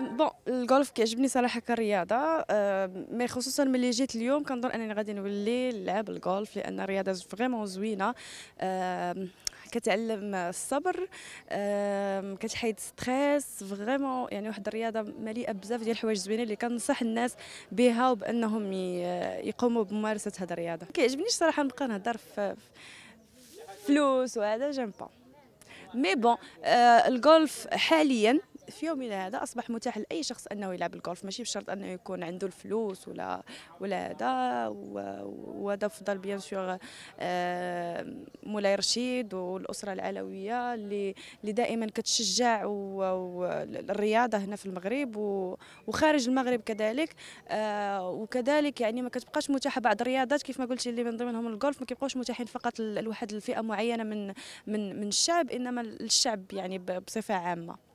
بون الجولف كيعجبني صراحه كرياضه مي خصوصا ملي جيت اليوم كنظن انني غادي نولي نلعب الجولف لان الرياضه فريمون زوينه كتعلم الصبر كتحيد ستريس فريمون يعني واحد الرياضه مليئه بزاف ديال الحوايج زوينه اللي كنصح الناس بها وبانهم يقوموا بممارسه هاد الرياضه كيعجبنيش صراحه نبقى نهضر في فلوس وهذا جيم با مي بون آه، الجولف حاليا في يومنا هذا اصبح متاح لاي شخص انه يلعب الجولف ماشي بشرط انه يكون عنده الفلوس ولا ولا هذا وهذا فضل بيان سور آه، مولاي رشيد والاسره العلويه اللي اللي دائما كتشجع الرياضه هنا في المغرب وخارج المغرب كذلك آه، وكذلك يعني ما كتبقاش متاحه بعض الرياضات كيف ما قلتي اللي من ضمنهم الجولف ما كيبقاوش متاحين فقط لواحد الفئه معينه من من من الشعب انما الشعب يعني بصفه عامه